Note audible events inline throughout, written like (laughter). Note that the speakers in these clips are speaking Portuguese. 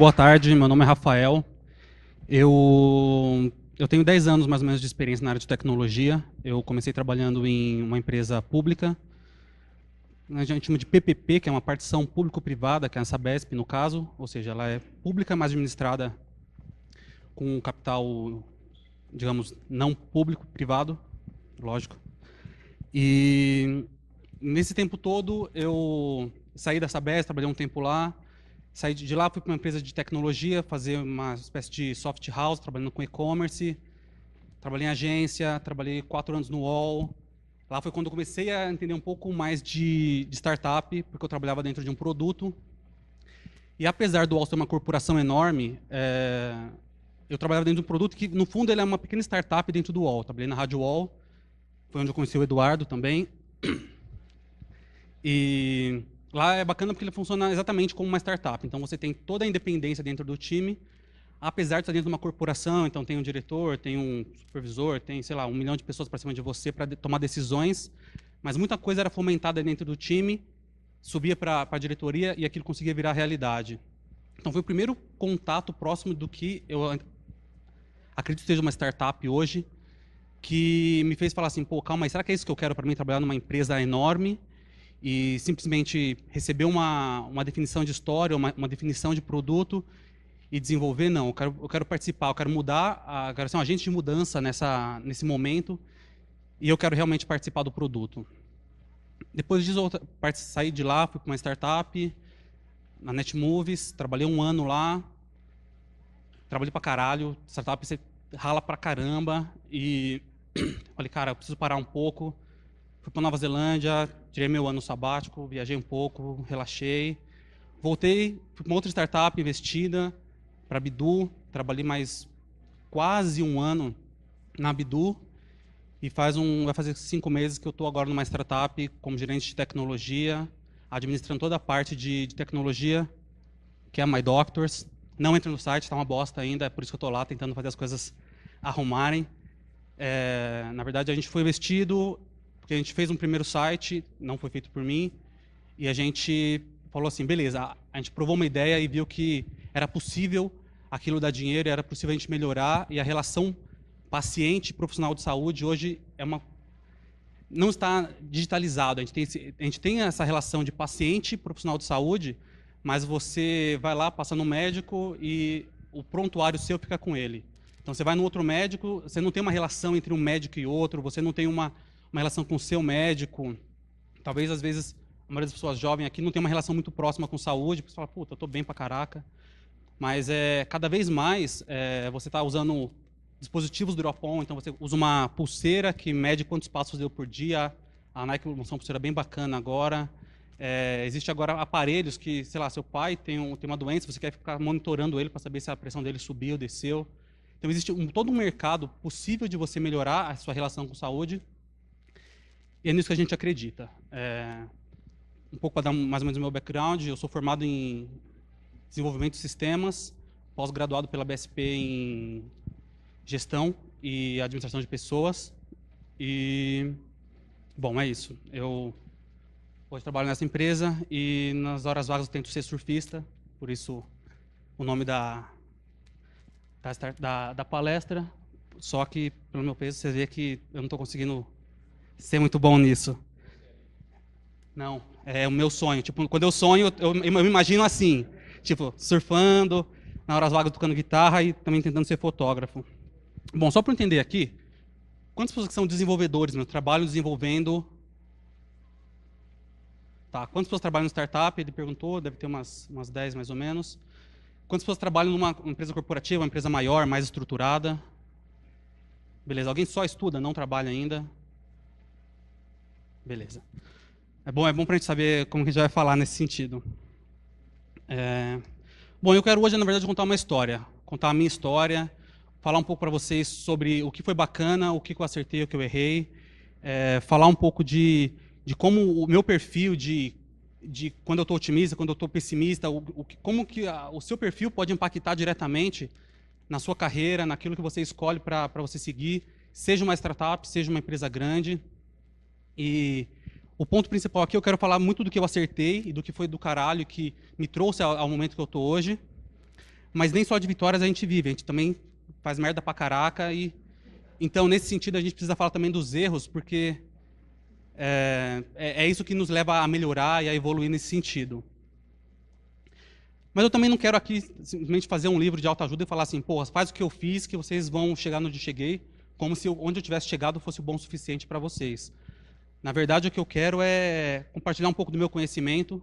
boa tarde. Meu nome é Rafael. Eu, eu tenho 10 anos mais ou menos de experiência na área de tecnologia. Eu comecei trabalhando em uma empresa pública, a gente chama de PPP, que é uma partição público-privada, que é a Sabesp no caso, ou seja, ela é pública, mas administrada com capital, digamos, não público, privado, lógico. E nesse tempo todo eu saí da Sabesp, trabalhei um tempo lá, Saí de lá, fui para uma empresa de tecnologia, fazer uma espécie de soft house, trabalhando com e-commerce. Trabalhei em agência, trabalhei quatro anos no UOL. Lá foi quando eu comecei a entender um pouco mais de, de startup, porque eu trabalhava dentro de um produto. E apesar do UOL ser uma corporação enorme, é, eu trabalhava dentro de um produto que, no fundo, ele é uma pequena startup dentro do UOL. Trabalhei na Rádio UOL, foi onde eu conheci o Eduardo também. E Lá é bacana porque ele funciona exatamente como uma startup. Então você tem toda a independência dentro do time, apesar de estar dentro de uma corporação, então tem um diretor, tem um supervisor, tem, sei lá, um milhão de pessoas para cima de você para de tomar decisões, mas muita coisa era fomentada dentro do time, subia para a diretoria e aquilo conseguia virar realidade. Então foi o primeiro contato próximo do que eu acredito que seja uma startup hoje, que me fez falar assim, pô, calma será que é isso que eu quero para mim, trabalhar numa empresa enorme? e simplesmente receber uma, uma definição de história, uma, uma definição de produto e desenvolver, não. Eu quero, eu quero participar, eu quero mudar, eu quero ser um agente de mudança nessa, nesse momento e eu quero realmente participar do produto. Depois disso, eu saí de lá, fui para uma startup, na Netmovies, trabalhei um ano lá, trabalhei para caralho, startup você rala para caramba e (clears throat) falei, cara, eu preciso parar um pouco. Fui para Nova Zelândia, tirei meu ano sabático, viajei um pouco, relaxei. Voltei para uma outra startup investida, para a Bidu. Trabalhei mais quase um ano na Bidu. E faz um, vai fazer cinco meses que eu estou agora numa startup como gerente de tecnologia, administrando toda a parte de, de tecnologia, que é a My Doctors. Não entra no site, está uma bosta ainda, é por isso que eu estou lá tentando fazer as coisas arrumarem. É, na verdade, a gente foi investido a gente fez um primeiro site, não foi feito por mim, e a gente falou assim, beleza, a gente provou uma ideia e viu que era possível aquilo dar dinheiro, era possível a gente melhorar e a relação paciente profissional de saúde hoje é uma não está digitalizado. A gente tem esse... a gente tem essa relação de paciente profissional de saúde, mas você vai lá, passa no médico e o prontuário seu fica com ele. Então você vai no outro médico, você não tem uma relação entre um médico e outro, você não tem uma uma relação com o seu médico. Talvez, às vezes, a maioria das pessoas jovens aqui não tem uma relação muito próxima com saúde, porque você fala, puta, eu tô bem pra caraca. Mas é, cada vez mais é, você está usando dispositivos do Europon, então você usa uma pulseira que mede quantos passos deu por dia. A Nike lançou uma pulseira bem bacana agora. É, existe agora aparelhos que, sei lá, seu pai tem, um, tem uma doença, você quer ficar monitorando ele para saber se a pressão dele subiu ou desceu. Então existe um, todo um mercado possível de você melhorar a sua relação com saúde e é nisso que a gente acredita. É, um pouco para dar mais ou menos o meu background, eu sou formado em desenvolvimento de sistemas, pós-graduado pela BSP em gestão e administração de pessoas. E, bom, é isso. Eu hoje trabalho nessa empresa e nas horas vagas eu tento ser surfista, por isso o nome da, da, da, da palestra. Só que, pelo meu peso, você vê que eu não estou conseguindo ser muito bom nisso. Não, é o meu sonho. Tipo, quando eu sonho, eu, eu me imagino assim, tipo, surfando, na hora vagas tocando guitarra e também tentando ser fotógrafo. Bom, só para entender aqui, quantas pessoas que são desenvolvedores, meu, trabalho desenvolvendo Tá, quantas pessoas trabalham em startup? Ele perguntou, deve ter umas, umas 10 mais ou menos. Quantas pessoas trabalham numa empresa corporativa, uma empresa maior, mais estruturada? Beleza, alguém só estuda, não trabalha ainda? Beleza. É bom, é bom para a gente saber como que a gente vai falar nesse sentido. É... Bom, eu quero hoje, na verdade, contar uma história, contar a minha história, falar um pouco para vocês sobre o que foi bacana, o que eu acertei, o que eu errei, é... falar um pouco de, de como o meu perfil de, de quando eu estou otimista, quando eu estou pessimista, o, o, como que a, o seu perfil pode impactar diretamente na sua carreira, naquilo que você escolhe para você seguir, seja uma startup, seja uma empresa grande. E o ponto principal aqui, eu quero falar muito do que eu acertei e do que foi do caralho que me trouxe ao, momento que eu estou hoje. Mas nem só de vitórias a gente vive, a gente também faz merda pra caraca. E... Então, nesse sentido, a gente precisa falar também dos erros, porque é, é, é isso que nos leva a melhorar e a evoluir nesse sentido. Mas eu também não quero aqui simplesmente fazer um livro de autoajuda e falar assim, porra, faz o que eu fiz, que vocês vão chegar onde eu cheguei, como se onde eu tivesse chegado fosse bom o suficiente para vocês. Na verdade, o que eu quero é compartilhar um pouco do meu conhecimento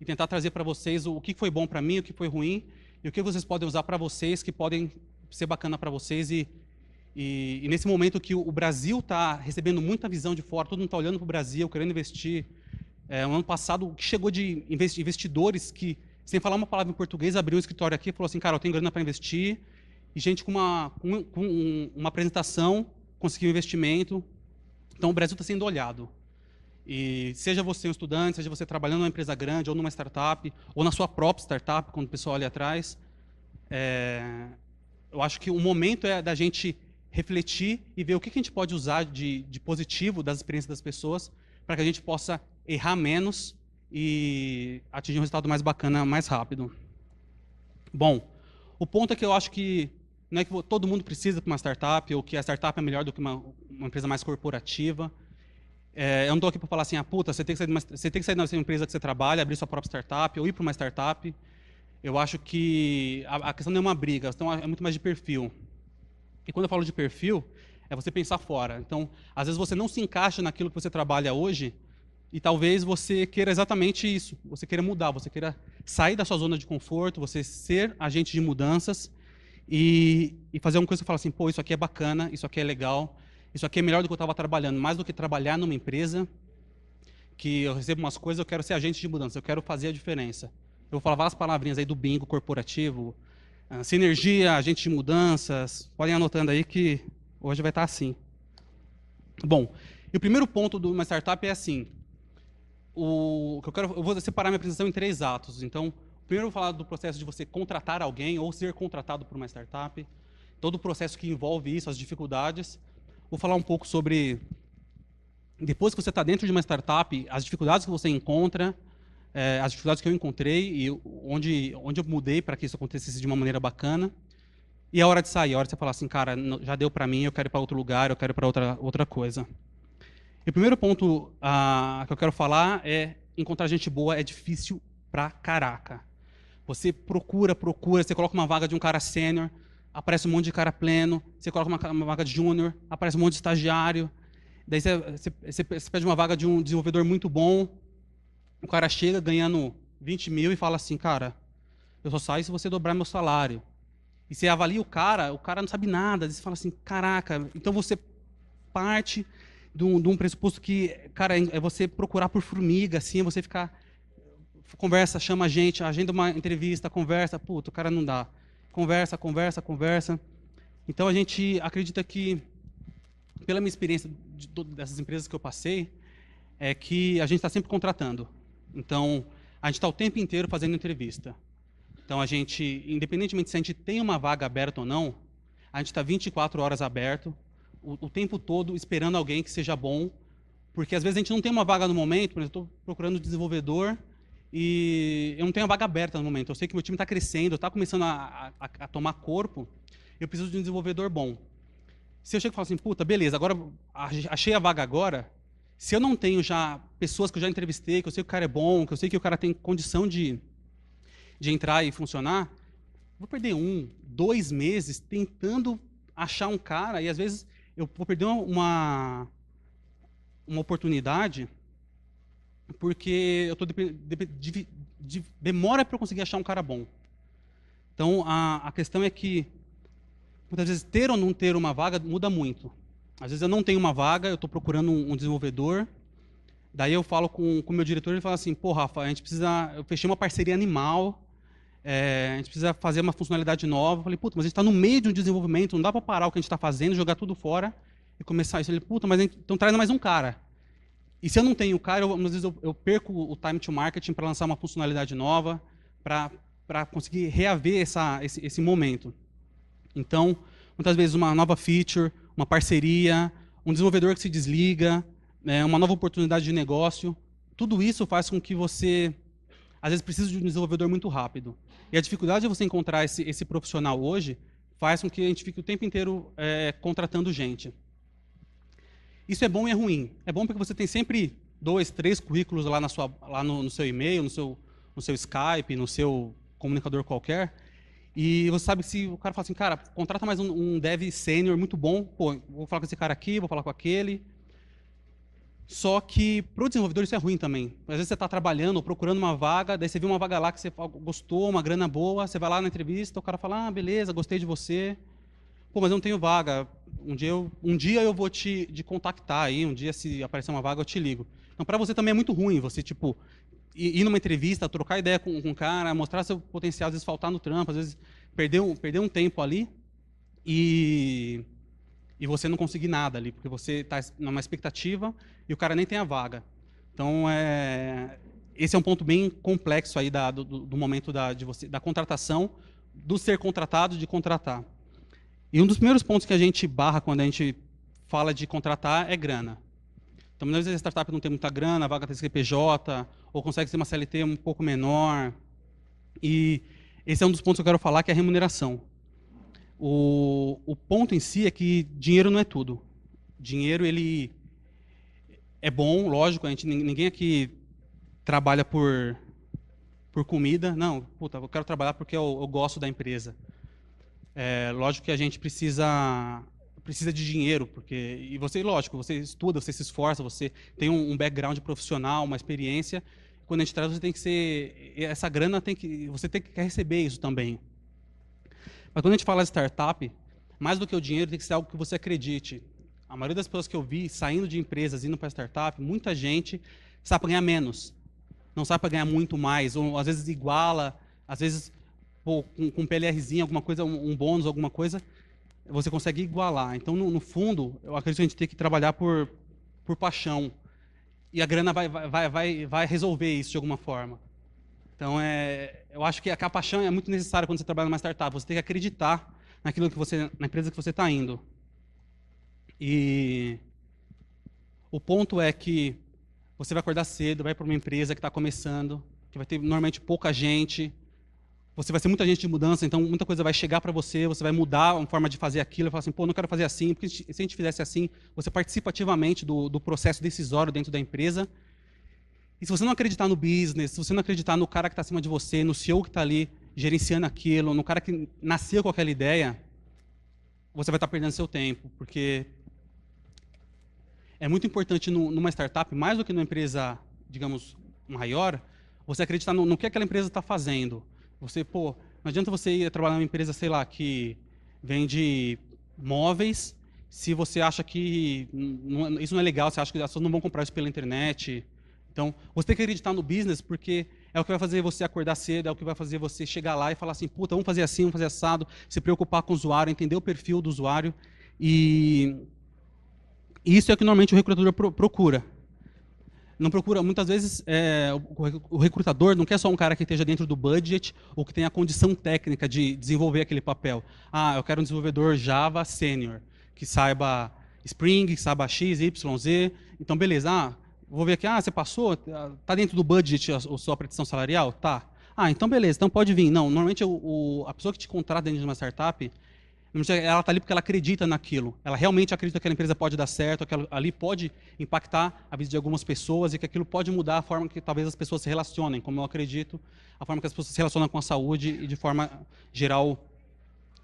e tentar trazer para vocês o que foi bom para mim, o que foi ruim e o que vocês podem usar para vocês que podem ser bacana para vocês. E, e, e, nesse momento que o Brasil está recebendo muita visão de fora, todo mundo está olhando para o Brasil, querendo investir. É, um ano passado, o que chegou de investidores que, sem falar uma palavra em português, abriu um escritório aqui e falou assim: cara, eu tenho grana para investir. E gente com uma, com, com uma apresentação conseguiu investimento, então o Brasil está sendo olhado. E seja você um estudante, seja você trabalhando numa empresa grande ou numa startup, ou na sua própria startup, quando o pessoal olha atrás, é, eu acho que o momento é da gente refletir e ver o que, a gente pode usar de, de positivo das experiências das pessoas para que a gente possa errar menos e atingir um resultado mais bacana mais rápido. Bom, o ponto é que eu acho que não é que todo mundo precisa de uma startup, ou que a startup é melhor do que uma, uma empresa mais corporativa. É, eu não estou aqui para falar assim, ah, puta, você tem que sair uma, você tem que sair da empresa que você trabalha, abrir sua própria startup, ou ir para uma startup. Eu acho que a, a questão não é uma briga, então é muito mais de perfil. E quando eu falo de perfil, é você pensar fora. Então, às vezes você não se encaixa naquilo que você trabalha hoje, e talvez você queira exatamente isso. Você queira mudar, você queira sair da sua zona de conforto, você ser agente de mudanças e, e fazer uma coisa que falar assim, pô, isso aqui é bacana, isso aqui é legal, isso aqui é melhor do que eu estava trabalhando, mais do que trabalhar numa empresa que eu recebo umas coisas, eu quero ser agente de mudança, eu quero fazer a diferença. Eu vou falar várias palavrinhas aí do bingo corporativo, ah, sinergia, agente de mudanças, podem anotando aí que hoje vai estar tá assim. Bom, e o primeiro ponto de uma startup é assim, o que eu quero, eu vou separar minha apresentação em três atos, então Primeiro, eu vou falar do processo de você contratar alguém ou ser contratado por uma startup, todo o processo que envolve isso, as dificuldades. Vou falar um pouco sobre, depois que você está dentro de uma startup, as dificuldades que você encontra, é, as dificuldades que eu encontrei e onde, onde eu mudei para que isso acontecesse de uma maneira bacana. E a é hora de sair, a é hora de você falar assim, cara, já deu para mim, eu quero ir para outro lugar, eu quero ir para outra, outra coisa. E o primeiro ponto ah, que eu quero falar é encontrar gente boa é difícil pra caraca. Você procura, procura, você coloca uma vaga de um cara sênior, aparece um monte de cara pleno, você coloca uma, uma vaga de júnior, aparece um monte de estagiário, daí você, você, você, você pede uma vaga de um desenvolvedor muito bom, o cara chega ganhando 20 mil e fala assim, cara, eu só saio se você dobrar meu salário. E você avalia o cara, o cara não sabe nada, você fala assim, caraca, então você parte de um, de um pressuposto que, cara, é você procurar por formiga, assim, é você ficar conversa, chama a gente, agenda uma entrevista, conversa, puto, o cara não dá. Conversa, conversa, conversa. Então a gente acredita que, pela minha experiência de todas dessas empresas que eu passei, é que a gente está sempre contratando. Então a gente está o tempo inteiro fazendo entrevista. Então a gente, independentemente se a gente tem uma vaga aberta ou não, a gente está 24 horas aberto, o, o, tempo todo esperando alguém que seja bom, porque às vezes a gente não tem uma vaga no momento, por exemplo, estou procurando um desenvolvedor, e eu não tenho a vaga aberta no momento. Eu sei que meu time está crescendo, está começando a, a, a, tomar corpo. Eu preciso de um desenvolvedor bom. Se eu chego e falo assim, puta, beleza, agora achei a vaga agora. Se eu não tenho já pessoas que eu já entrevistei, que eu sei que o cara é bom, que eu sei que o cara tem condição de, de entrar e funcionar, vou perder um, dois meses tentando achar um cara e às vezes eu vou perder uma, uma oportunidade porque eu tô de, de, de, demora para conseguir achar um cara bom. Então a, a questão é que muitas vezes ter ou não ter uma vaga muda muito. Às vezes eu não tenho uma vaga, eu estou procurando um, um, desenvolvedor. Daí eu falo com o meu diretor e fala assim: pô, Rafa, a gente precisa. Eu fechei uma parceria animal, é, a gente precisa fazer uma funcionalidade nova. Eu falei: puta, mas a gente está no meio de um desenvolvimento, não dá para parar o que a gente está fazendo, jogar tudo fora e começar isso. Ele: puta, mas gente, então traz mais um cara. E se eu não tenho o cara, eu, às vezes eu, eu perco o time to marketing para lançar uma funcionalidade nova, para conseguir reaver essa, esse, esse momento. Então, muitas vezes uma nova feature, uma parceria, um desenvolvedor que se desliga, né, uma nova oportunidade de negócio, tudo isso faz com que você, às vezes, precise de um desenvolvedor muito rápido. E a dificuldade de você encontrar esse, esse profissional hoje faz com que a gente fique o tempo inteiro é, contratando gente. Isso é bom e é ruim. É bom porque você tem sempre dois, três currículos lá, na sua, lá no, no seu e-mail, no seu, no seu Skype, no seu comunicador qualquer. E você sabe que se o cara fala assim, cara, contrata mais um, um dev sênior muito bom, pô, vou falar com esse cara aqui, vou falar com aquele. Só que para o desenvolvedor isso é ruim também. Às vezes você está trabalhando ou procurando uma vaga, daí você viu uma vaga lá que você gostou, uma grana boa, você vai lá na entrevista, o cara fala, ah, beleza, gostei de você. Pô, mas eu não tenho vaga um dia eu, um dia eu vou te, te contactar aí, um dia se aparecer uma vaga eu te ligo. Então para você também é muito ruim você tipo ir numa entrevista, trocar ideia com, com um cara, mostrar seu potencial, às vezes faltar no trampo, às vezes perder um, perder um tempo ali e e você não conseguir nada ali, porque você está numa expectativa e o cara nem tem a vaga. Então é esse é um ponto bem complexo aí da, do, do momento da, de você, da contratação, do ser contratado, de contratar. E um dos primeiros pontos que a gente barra quando a gente fala de contratar é grana. Então, muitas vezes a startup não tem muita grana, a vaga tem CPJ, ou consegue ser uma CLT um pouco menor. E esse é um dos pontos que eu quero falar, que é a remuneração. O, o ponto em si é que dinheiro não é tudo. Dinheiro, ele é bom, lógico, a gente, ninguém aqui trabalha por, por comida. Não, puta, eu quero trabalhar porque eu, eu gosto da empresa. É, lógico que a gente precisa precisa de dinheiro, porque e você, lógico, você estuda, você se esforça, você tem um, um background profissional, uma experiência. Quando a gente traz, você tem que ser essa grana tem que você tem que receber isso também. Mas quando a gente fala de startup, mais do que o dinheiro tem que ser algo que você acredite. A maioria das pessoas que eu vi saindo de empresas indo para startup, muita gente sabe para ganhar menos, não sabe para ganhar muito mais, ou às vezes iguala, às vezes pô, com, com um PLRzinho, alguma coisa, um, um, bônus, alguma coisa, você consegue igualar. Então, no, no, fundo, eu acredito que a gente tem que trabalhar por, por paixão. E a grana vai, vai, vai, vai resolver isso de alguma forma. Então, é, eu acho que a paixão é muito necessária quando você trabalha numa startup. Você tem que acreditar naquilo que você, na empresa que você está indo. E o ponto é que você vai acordar cedo, vai para uma empresa que está começando, que vai ter normalmente pouca gente, você vai ser muita gente de mudança, então muita coisa vai chegar para você, você vai mudar a forma de fazer aquilo, e falar assim, pô, não quero fazer assim, porque se a gente fizesse assim, você participa ativamente do, do processo decisório dentro da empresa. E se você não acreditar no business, se você não acreditar no cara que está acima de você, no CEO que está ali gerenciando aquilo, no cara que nasceu com aquela ideia, você vai estar tá perdendo seu tempo, porque é muito importante no, numa startup, mais do que numa empresa, digamos, maior, você acreditar no, no que aquela empresa está fazendo você, pô, não adianta você ir trabalhar numa empresa, sei lá, que vende móveis, se você acha que isso não é legal, você acha que as pessoas não vão comprar isso pela internet. Então, você tem que acreditar no business, porque é o que vai fazer você acordar cedo, é o que vai fazer você chegar lá e falar assim, puta, vamos fazer assim, vamos fazer assado, se preocupar com o usuário, entender o perfil do usuário. E isso é o que normalmente o recrutador procura não procura, muitas vezes é, o recrutador não quer só um cara que esteja dentro do budget ou que tenha a condição técnica de desenvolver aquele papel. Ah, eu quero um desenvolvedor Java sênior, que saiba Spring, que saiba X, Y, Z. Então, beleza, ah, vou ver aqui, ah, você passou, ah, tá dentro do budget a, a sua pretensão salarial? Tá. Ah, então beleza, então pode vir. Não, normalmente o, o, a pessoa que te contrata dentro de uma startup, ela está ali porque ela acredita naquilo. Ela realmente acredita que a empresa pode dar certo, que ali pode impactar a vida de algumas pessoas e que aquilo pode mudar a forma que talvez as pessoas se relacionem, como eu acredito, a forma que as pessoas se relacionam com a saúde e, de forma geral,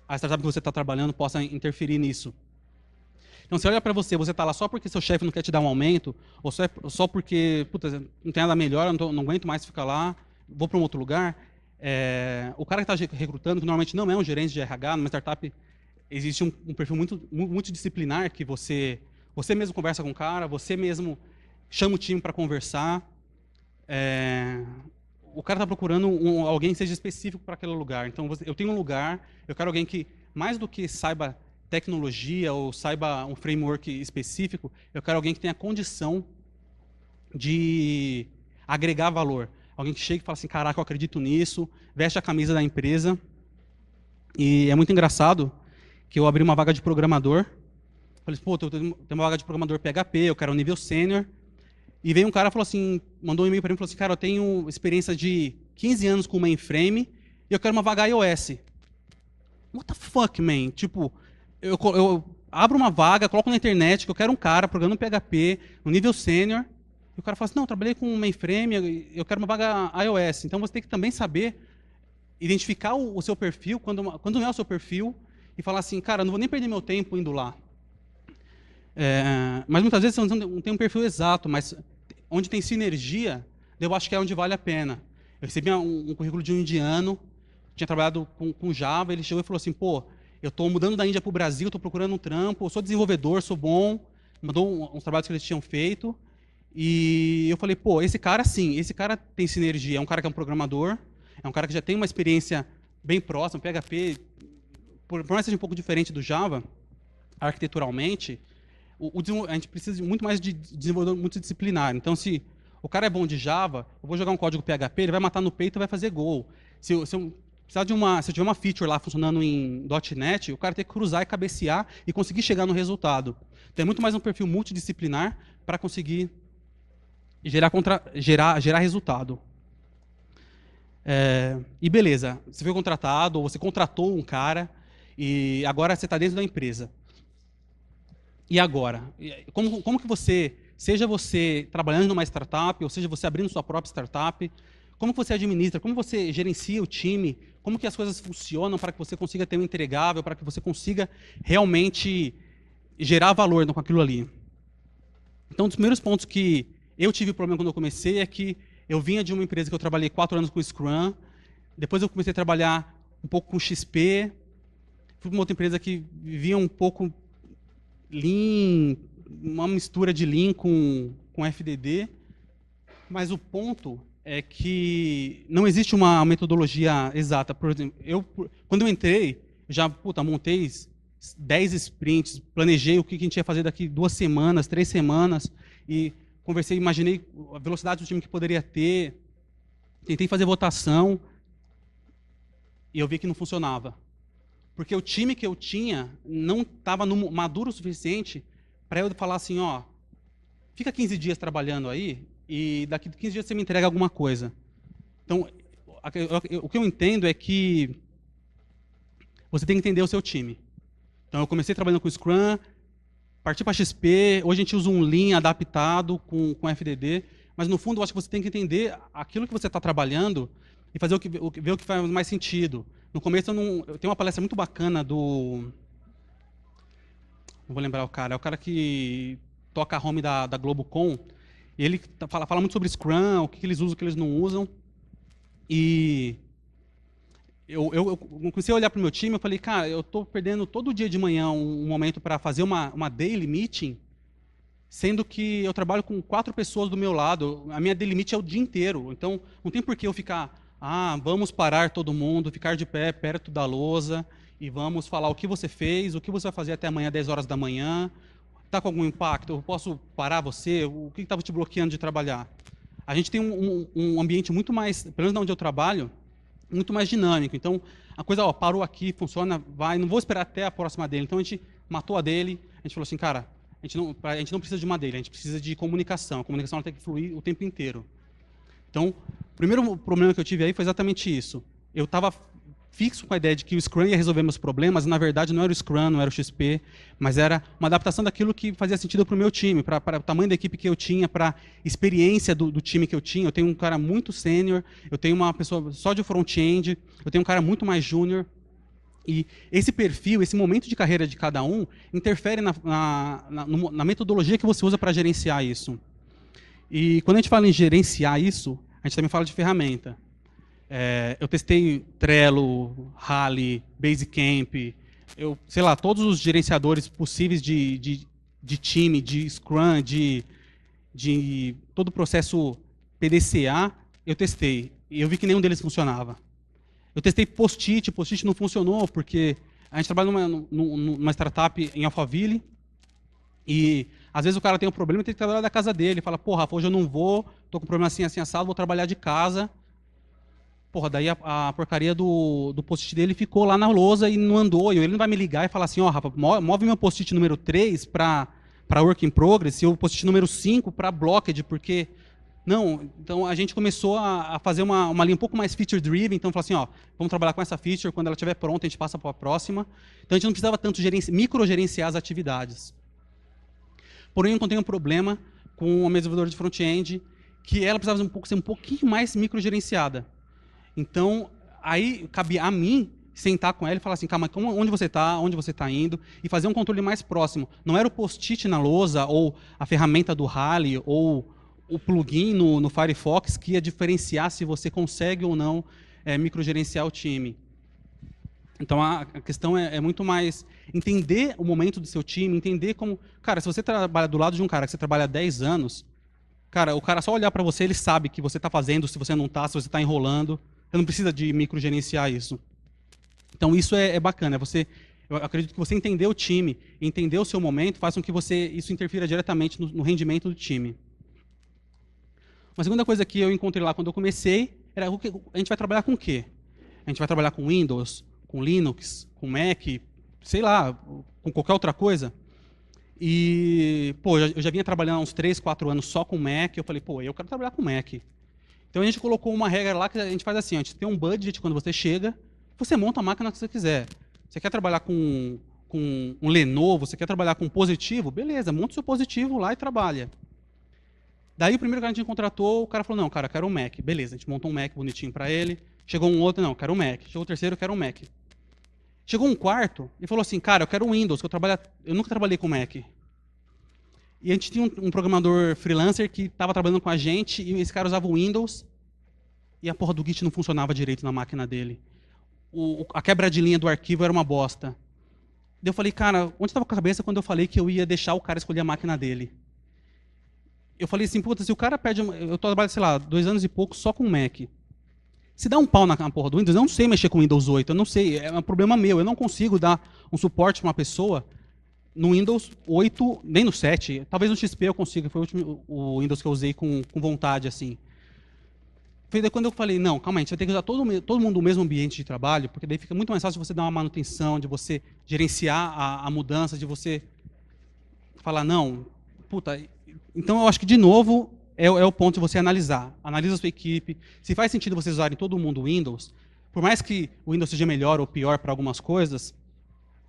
a startup que você está trabalhando possa interferir nisso. Então, se olha para você, você está lá só porque seu chefe não quer te dar um aumento, ou só, é, só porque, puta, não tem nada melhor, não, tô, não aguento mais ficar lá, vou para um outro lugar. É, o cara que está recrutando, que normalmente não é um gerente de RH, numa startup existe um, um perfil muito disciplinar que você você mesmo conversa com o cara, você mesmo chama o time para conversar. É, o cara está procurando um, alguém que seja específico para aquele lugar. Então, eu tenho um lugar, eu quero alguém que, mais do que saiba tecnologia ou saiba um framework específico, eu quero alguém que tenha condição de agregar valor. Alguém que chega e fala assim: caraca, eu acredito nisso, veste a camisa da empresa. E é muito engraçado que eu abri uma vaga de programador. Falei, pô, tem uma vaga de programador PHP, eu quero um nível sênior. E veio um cara falou assim, mandou um e-mail para mim e falou assim, cara, eu tenho experiência de 15 anos com mainframe e eu quero uma vaga iOS. What the fuck, man? Tipo, eu, eu abro uma vaga, coloco na internet que eu quero um cara programando PHP, no um nível sênior, e o cara fala assim, não, eu trabalhei com mainframe, eu quero uma vaga iOS. Então você tem que também saber identificar o, o seu perfil, quando, quando não é o seu perfil, e falar assim, cara, não vou nem perder meu tempo indo lá. É, mas muitas vezes você não tem um perfil exato, mas onde tem sinergia, eu acho que é onde vale a pena. Eu recebi um, um currículo de um indiano, tinha trabalhado com, com, Java, ele chegou e falou assim, pô, eu estou mudando da Índia para o Brasil, estou procurando um trampo, sou desenvolvedor, sou bom, mandou uns trabalhos que eles tinham feito, e eu falei, pô, esse cara sim, esse cara tem sinergia, é um cara que é um programador, é um cara que já tem uma experiência bem próxima, PHP, por, mais que seja um pouco diferente do Java, arquiteturalmente, o, o, a gente precisa muito mais de desenvolvedor multidisciplinar. Então, se o cara é bom de Java, eu vou jogar um código PHP, ele vai matar no peito e vai fazer gol. Se, se, eu, precisar de uma, se eu tiver uma feature lá funcionando em .NET, o cara tem que cruzar e cabecear e conseguir chegar no resultado. Tem então, é muito mais um perfil multidisciplinar para conseguir gerar, contra, gerar, gerar resultado. É, e beleza, você foi contratado, ou você contratou um cara, e agora você está dentro da empresa. E agora? Como, como que você, seja você trabalhando numa startup, ou seja você abrindo sua própria startup, como que você administra, como você gerencia o time, como que as coisas funcionam para que você consiga ter um entregável, para que você consiga realmente gerar valor com aquilo ali. Então, um dos primeiros pontos que eu tive problema quando eu comecei é que eu vinha de uma empresa que eu trabalhei quatro anos com Scrum, depois eu comecei a trabalhar um pouco com XP, fui para uma outra empresa que vivia um pouco Lean, uma mistura de Lean com, com FDD, mas o ponto é que não existe uma metodologia exata. Por exemplo, eu, quando eu entrei, já puta, montei 10 sprints, planejei o que a gente ia fazer daqui duas semanas, três semanas, e conversei, imaginei a velocidade do time que poderia ter, tentei fazer votação, e eu vi que não funcionava. Porque o time que eu tinha não estava maduro o suficiente para eu falar assim, ó, fica 15 dias trabalhando aí e daqui a 15 dias você me entrega alguma coisa. Então, o que eu entendo é que você tem que entender o seu time. Então, eu comecei trabalhando com Scrum, parti para XP, hoje a gente usa um Lean adaptado com, com FDD, mas no fundo eu acho que você tem que entender aquilo que você está trabalhando e fazer o que, ver o que faz mais sentido. No começo eu não. tenho uma palestra muito bacana do. Não vou lembrar o cara. É o cara que toca a home da, da Globocon. E ele tá, fala, fala muito sobre Scrum, o que, que eles usam, o que eles não usam. E eu, eu, eu comecei a olhar para o meu time, e falei, cara, eu estou perdendo todo dia de manhã um, um momento para fazer uma, uma daily meeting, sendo que eu trabalho com quatro pessoas do meu lado, a minha daily meeting é o dia inteiro, então não tem por que eu ficar ah, vamos parar todo mundo, ficar de pé perto da lousa e vamos falar o que você fez, o que você vai fazer até amanhã, 10 horas da manhã. Está com algum impacto? Eu posso parar você? O que estava te bloqueando de trabalhar? A gente tem um, um, um ambiente muito mais, pelo menos onde eu trabalho, muito mais dinâmico. Então, a coisa, ó, parou aqui, funciona, vai, não vou esperar até a próxima dele. Então, a gente matou a dele, a gente falou assim, cara, a gente não, a gente não precisa de uma dele, a gente precisa de comunicação. A comunicação tem que fluir o tempo inteiro. Então, o primeiro problema que eu tive aí foi exatamente isso. Eu estava fixo com a ideia de que o Scrum ia resolver meus problemas, na verdade não era o Scrum, não era o XP, mas era uma adaptação daquilo que fazia sentido para o meu time, para o tamanho da equipe que eu tinha, para a experiência do, do, time que eu tinha. Eu tenho um cara muito sênior, eu tenho uma pessoa só de front-end, eu tenho um cara muito mais júnior. E esse perfil, esse momento de carreira de cada um, interfere na, na, na, na metodologia que você usa para gerenciar isso. E quando a gente fala em gerenciar isso, a gente também fala de ferramenta. É, eu testei Trello, Rally, Basecamp, eu, sei lá, todos os gerenciadores possíveis de, de, de time, de Scrum, de, de todo o processo PDCA, eu testei. E eu vi que nenhum deles funcionava. Eu testei post-it, post-it não funcionou, porque a gente trabalha numa, numa startup em Alphaville, e às vezes o cara tem um problema e tem que trabalhar da casa dele. Fala, porra, hoje eu não vou, tô com um problema assim, assim, assado, vou trabalhar de casa. Porra, daí a, a porcaria do, do post-it dele ficou lá na lousa e não andou. E ele não vai me ligar e falar assim, ó, oh, Rafa, move meu post-it número 3 pra, pra work in progress e o post-it número 5 pra blocked, porque... Não, então a gente começou a, a fazer uma, uma, linha um pouco mais feature-driven, então falou assim, ó, vamos trabalhar com essa feature, quando ela estiver pronta a gente passa para a próxima. Então a gente não precisava tanto microgerenciar as atividades. Porém, eu encontrei um problema com a mesa de front-end, que ela precisava ser um, pouco, ser um pouquinho mais microgerenciada. Então, aí cabia a mim sentar com ela e falar assim, calma, onde você está, onde você está indo, e fazer um controle mais próximo. Não era o post-it na lousa, ou a ferramenta do Rally, ou o plugin no, no Firefox que ia diferenciar se você consegue ou não é, microgerenciar o time. Então a, a questão é, é, muito mais entender o momento do seu time, entender como. Cara, se você trabalha do lado de um cara que você trabalha há 10 anos, cara, o cara só olhar para você, ele sabe que você está fazendo, se você não está, se você está enrolando. Você não precisa de microgerenciar isso. Então isso é, é bacana. É você, eu acredito que você entender o time, entender o seu momento, faz com que você isso interfira diretamente no, no rendimento do time. Uma segunda coisa que eu encontrei lá quando eu comecei era a gente vai trabalhar com o quê? A gente vai trabalhar com Windows, com Linux, com Mac, sei lá, com qualquer outra coisa. E, pô, eu já vinha trabalhando há uns 3, 4 anos só com Mac. Eu falei, pô, eu quero trabalhar com Mac. Então a gente colocou uma regra lá que a gente faz assim: a gente tem um budget quando você chega, você monta a máquina que você quiser. Você quer trabalhar com, com um Lenovo, você quer trabalhar com um positivo? Beleza, monta o seu positivo lá e trabalha. Daí o primeiro cara que a gente contratou, o cara falou: não, cara, quero um Mac. Beleza, a gente montou um Mac bonitinho para ele. Chegou um outro, não, quero um Mac. Chegou o terceiro, quero um Mac. Chegou um quarto e falou assim, cara, eu quero um Windows, que eu, eu nunca trabalhei com Mac. E a gente tinha um, um programador freelancer que estava trabalhando com a gente e esse cara usava o Windows e a porra do Git não funcionava direito na máquina dele. O, a quebra de linha do arquivo era uma bosta. Daí eu falei, cara, onde estava a cabeça quando eu falei que eu ia deixar o cara escolher a máquina dele? Eu falei assim, puta, se o cara pede. Eu trabalho, sei lá, dois anos e pouco só com Mac. Se dá um pau na, porra do Windows, eu não sei mexer com o Windows 8, eu não sei, é um problema meu, eu não consigo dar um suporte para uma pessoa no Windows 8, nem no 7. Talvez no XP eu consiga, foi o, último, o Windows que eu usei com, com vontade, assim. Foi daí quando eu falei, não, calma aí, você vai ter que usar todo, todo mundo no mesmo ambiente de trabalho, porque daí fica muito mais fácil você dar uma manutenção, de você gerenciar a, a mudança, de você falar, não, puta... Então eu acho que, de novo, é, é o ponto de você analisar. Analisa a sua equipe. Se faz sentido vocês usarem todo mundo Windows, por mais que o Windows seja melhor ou pior para algumas coisas,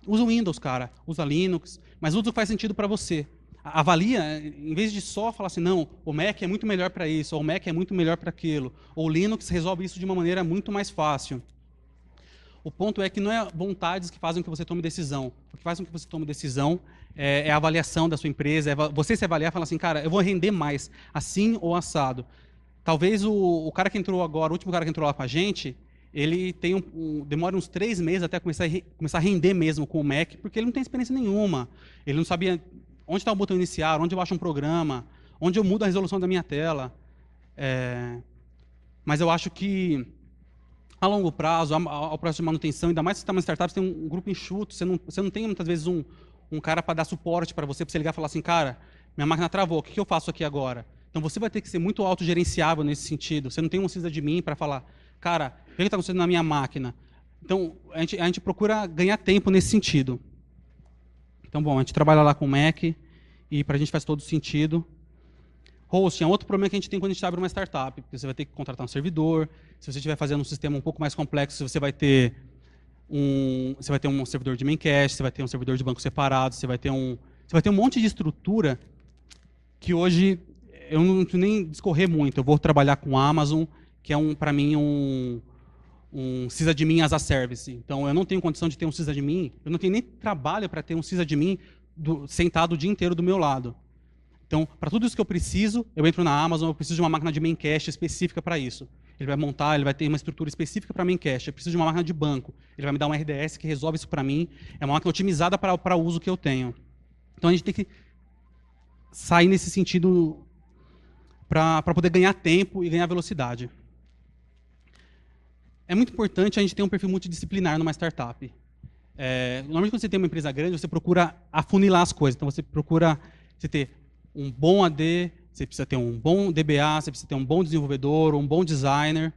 usa o Windows, cara. Usa Linux. Mas usa o que faz sentido para você. Avalia, em vez de só falar assim, não, o Mac é muito melhor para isso, ou o Mac é muito melhor para aquilo, ou o Linux resolve isso de uma maneira muito mais fácil. O ponto é que não é vontades que fazem com que você tome decisão. O que faz com que você tome decisão é, é a avaliação da sua empresa, é você se avaliar e falar assim, cara, eu vou render mais, assim ou assado. Talvez o, o cara que entrou agora, o último cara que entrou lá com a gente, ele tem um, um, demora uns três meses até começar a, re, começar a render mesmo com o Mac, porque ele não tem experiência nenhuma. Ele não sabia onde está o botão iniciar, onde eu acho um programa, onde eu mudo a resolução da minha tela. É... Mas eu acho que a longo prazo, ao processo de manutenção, ainda mais se você está uma startup, você tem um grupo enxuto, você não, você não tem muitas vezes um, um cara para dar suporte para você, para você ligar e falar assim, cara, minha máquina travou, o que, que eu faço aqui agora? Então você vai ter que ser muito autogerenciável nesse sentido. Você não tem um CISA de mim para falar, cara, o que está acontecendo na minha máquina? Então a gente, a gente procura ganhar tempo nesse sentido. Então, bom, a gente trabalha lá com o Mac e para a gente faz todo sentido. Hosting é outro problema que a gente tem quando a gente abre uma startup, porque você vai ter que contratar um servidor, se você estiver fazendo um sistema um pouco mais complexo, você vai ter um, você vai ter um servidor de main cache, você vai ter um servidor de banco separado, você vai ter um, você vai ter um monte de estrutura que hoje eu não nem discorrer muito. Eu vou trabalhar com a Amazon, que é um para mim um um sysadmin as a service. Então eu não tenho condição de ter um sysadmin, eu não tenho nem trabalho para ter um sysadmin do, sentado o dia inteiro do meu lado. Então, para tudo isso que eu preciso, eu entro na Amazon, eu preciso de uma máquina de main cache específica para isso. Ele vai montar, ele vai ter uma estrutura específica para Memcache. Eu preciso de uma máquina de banco. Ele vai me dar um RDS que resolve isso para mim. É uma máquina otimizada para o uso que eu tenho. Então a gente tem que sair nesse sentido para poder ganhar tempo e ganhar velocidade. É muito importante a gente ter um perfil multidisciplinar numa startup. É, normalmente, quando você tem uma empresa grande, você procura afunilar as coisas. Então, você procura você ter um bom AD, você precisa ter um bom DBA, você precisa ter um bom desenvolvedor, um bom designer.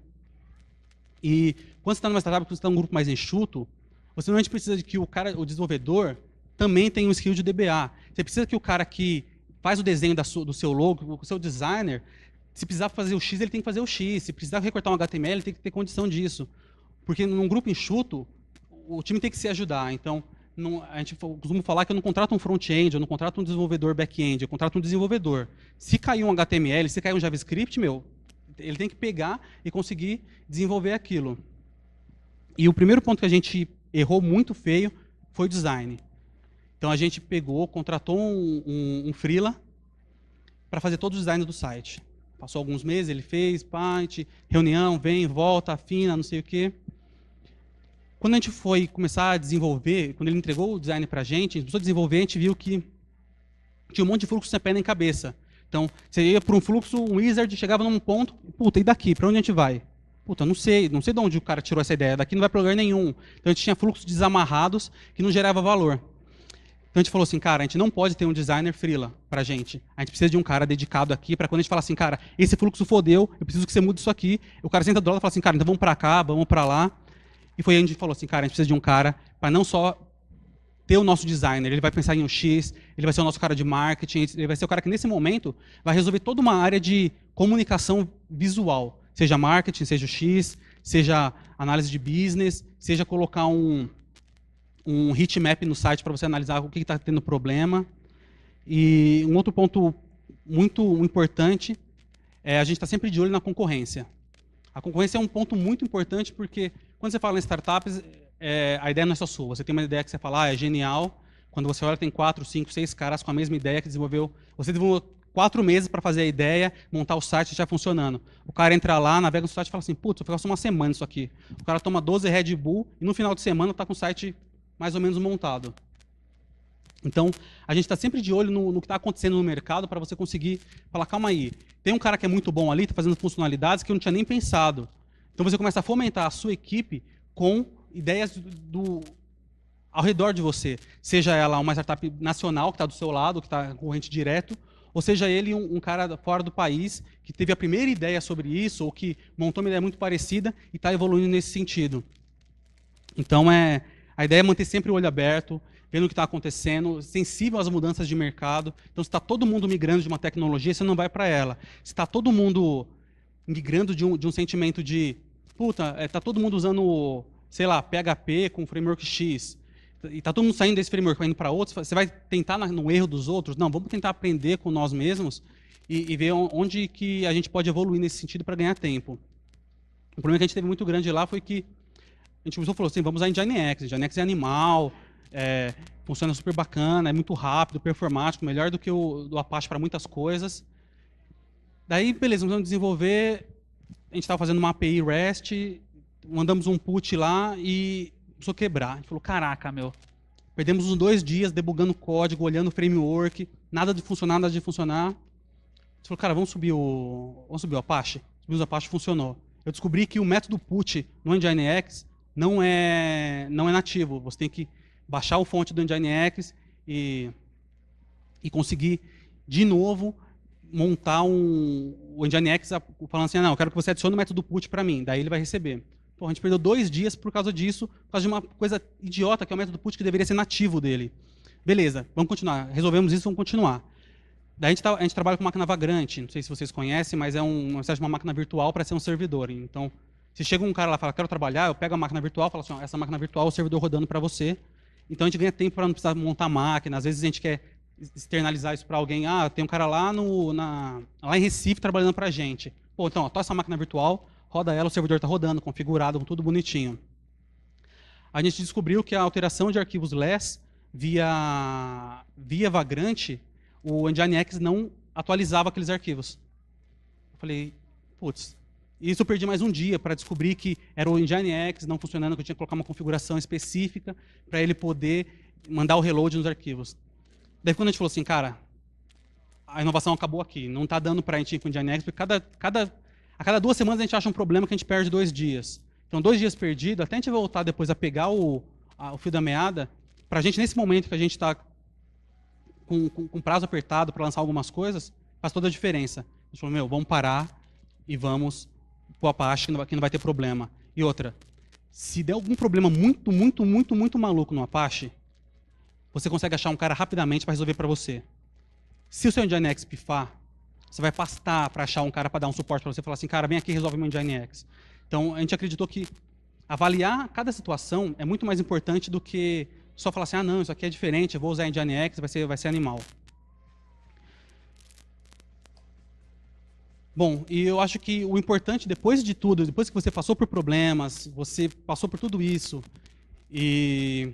E quando você está numa startup, quando você está num grupo mais enxuto, você normalmente precisa de que o cara, o desenvolvedor, também tenha um skill de DBA. Você precisa que o cara que faz o desenho do seu logo, o seu designer, se precisar fazer o X, ele tem que fazer o X. Se precisar recortar um HTML, ele tem que ter condição disso. Porque num grupo enxuto, o time tem que se ajudar. Então, não, a gente costuma falar que eu não contrato um front-end, eu não contrato um desenvolvedor back-end, eu contrato um desenvolvedor. Se cair um HTML, se cair um JavaScript, meu, ele tem que pegar e conseguir desenvolver aquilo. E o primeiro ponto que a gente errou muito feio foi o design. Então a gente pegou, contratou um, um, um freela para fazer todo o design do site. Passou alguns meses, ele fez, parte, reunião, vem, volta, afina, não sei o quê. Quando a gente foi começar a desenvolver, quando ele entregou o design para a gente, a gente começou a desenvolver, a gente viu que tinha um monte de fluxo sem pé nem cabeça. Então, você ia para um fluxo, um wizard, chegava num ponto, puta, e daqui? Para onde a gente vai? Puta, não sei, não sei de onde o cara tirou essa ideia, daqui não vai para lugar nenhum. Então, a gente tinha fluxos desamarrados que não gerava valor. Então a gente falou assim, cara, a gente não pode ter um designer frila a gente. A gente precisa de um cara dedicado aqui para quando a gente falar assim, cara, esse fluxo fodeu, eu preciso que você mude isso aqui. O cara senta do lado e fala assim, cara, então vamos para cá, vamos para lá. E foi aí onde a gente falou assim, cara, a gente precisa de um cara para não só ter o nosso designer, ele vai pensar em um X, ele vai ser o nosso cara de marketing, ele vai ser o cara que nesse momento vai resolver toda uma área de comunicação visual, seja marketing, seja o X, seja análise de business, seja colocar um, um heatmap no site para você analisar o que está tendo problema. E um outro ponto muito importante é a gente está sempre de olho na concorrência. A concorrência é um ponto muito importante porque quando você fala em startups, é, a ideia não é só sua. Você tem uma ideia que você fala, ah, é genial. Quando você olha, tem quatro, cinco, seis caras com a mesma ideia que desenvolveu. Você desenvolveu quatro meses para fazer a ideia, montar o site já funcionando. O cara entra lá, navega no site e fala assim, putz, eu ficar só uma semana isso aqui. O cara toma 12 Red Bull e no final de semana está com o site mais ou menos montado. Então, a gente está sempre de olho no, no que está acontecendo no mercado para você conseguir falar, calma aí, tem um cara que é muito bom ali, está fazendo funcionalidades que eu não tinha nem pensado. Então você começa a fomentar a sua equipe com ideias do, do ao redor de você, seja ela uma startup nacional que está do seu lado, que está corrente direto, ou seja ele um, um, cara fora do país que teve a primeira ideia sobre isso ou que montou uma ideia muito parecida e está evoluindo nesse sentido. Então é a ideia é manter sempre o olho aberto, vendo o que está acontecendo, sensível às mudanças de mercado. Então se está todo mundo migrando de uma tecnologia, você não vai para ela. Se está todo mundo migrando de um, de um sentimento de, puta, é, tá todo mundo usando, sei lá, PHP com framework X, e tá todo mundo saindo desse framework, indo para outros, você vai tentar no erro dos outros? Não, vamos tentar aprender com nós mesmos e, e ver onde que a gente pode evoluir nesse sentido para ganhar tempo. O problema que a gente teve muito grande lá foi que a gente usou falou assim, vamos usar Nginx, Nginx é animal, é, funciona super bacana, é muito rápido, performático, melhor do que o do Apache para muitas coisas. Daí, beleza, nós vamos desenvolver. A gente estava fazendo uma API REST, mandamos um put lá e a quebrar. A gente falou: caraca, meu. Perdemos uns dois dias debugando código, olhando o framework, nada de funcionar, nada de funcionar. A gente falou: cara, vamos subir o, vamos subir o Apache? Subimos o Apache, funcionou. Eu descobri que o método put no Nginx não é, não é nativo. Você tem que baixar o fonte do Nginx e, e conseguir de novo montar um. O Nginx falando assim: ah, não, eu quero que você adicione o método put para mim. Daí ele vai receber. Pô, a gente perdeu dois dias por causa disso, por causa de uma coisa idiota que é o método put que deveria ser nativo dele. Beleza, vamos continuar. Resolvemos isso, vamos continuar. Daí a gente, tá, a gente trabalha com máquina vagrante, não sei se vocês conhecem, mas é um, uma máquina virtual para ser um servidor. Então, se chega um cara lá e fala, quero trabalhar, eu pego a máquina virtual e falo assim, ó, essa máquina virtual é o servidor rodando para você. Então a gente ganha tempo para não precisar montar máquina. Às vezes a gente quer externalizar isso para alguém. Ah, tem um cara lá, no, na, lá em Recife trabalhando para a gente. Pô, então, ó, essa máquina virtual, roda ela, o servidor está rodando, configurado, tudo bonitinho. A gente descobriu que a alteração de arquivos LESS via, via Vagrant, o Nginx não atualizava aqueles arquivos. Eu falei, putz, isso eu perdi mais um dia para descobrir que era o Nginx não funcionando, que eu tinha que colocar uma configuração específica para ele poder mandar o reload nos arquivos. Daí quando a gente falou assim, cara, a inovação acabou aqui, não está dando para a gente ir com o Ginex, porque cada, cada, a cada duas semanas a gente acha um problema que a gente perde dois dias. Então, dois dias perdidos, até a gente voltar depois a pegar o, a, o fio da meada, para a gente, nesse momento que a gente está com, com, com, prazo apertado para lançar algumas coisas, faz toda a diferença. A gente falou, meu, vamos parar e vamos pôr a Apache, que não, vai, que não vai ter problema. E outra, se der algum problema muito, muito, muito, muito maluco no Apache, você consegue achar um cara rapidamente para resolver para você. Se o seu Nginx pifar, você vai pastar para achar um cara para dar um suporte para você, falar assim, cara, vem aqui e resolve meu Nginx. Então, a gente acreditou que avaliar cada situação é muito mais importante do que só falar assim, ah, não, isso aqui é diferente, eu vou usar Nginx, vai ser, vai ser animal. Bom, e eu acho que o importante, depois de tudo, depois que você passou por problemas, você passou por tudo isso, e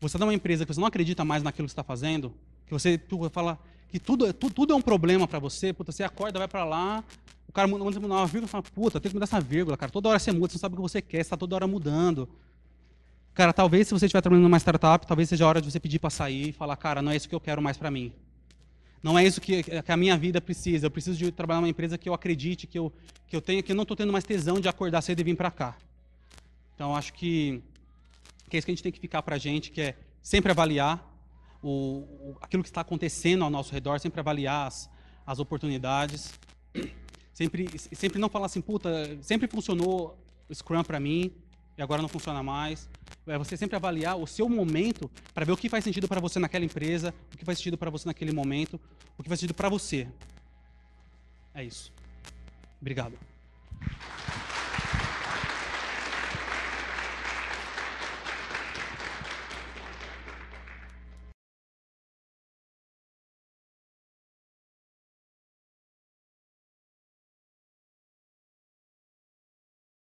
você está numa é empresa que você não acredita mais naquilo que está fazendo, que você tu, fala que tudo, tudo, tudo é um problema para você, puta, você acorda, vai para lá, o cara muda, manda uma vírgula e fala, puta, tem que mudar essa vírgula, cara. Toda hora você muda, você não sabe o que você quer, você está toda hora mudando. Cara, talvez se você estiver trabalhando numa startup, talvez seja a hora de você pedir para sair e falar, cara, não é isso que eu quero mais para mim. Não é isso que, que, a minha vida precisa. Eu preciso de trabalhar numa empresa que eu acredite, que eu, que eu tenha, que eu não estou tendo mais tesão de acordar cedo e vir para cá. Então, acho que que é isso que a gente tem que ficar para a gente, que é sempre avaliar o, o, aquilo que está acontecendo ao nosso redor, sempre avaliar as, as oportunidades, sempre, sempre não falar assim, puta, sempre funcionou o Scrum para mim e agora não funciona mais. É você sempre avaliar o seu momento para ver o que faz sentido para você naquela empresa, o que faz sentido para você naquele momento, o que faz sentido para você. É isso. Obrigado.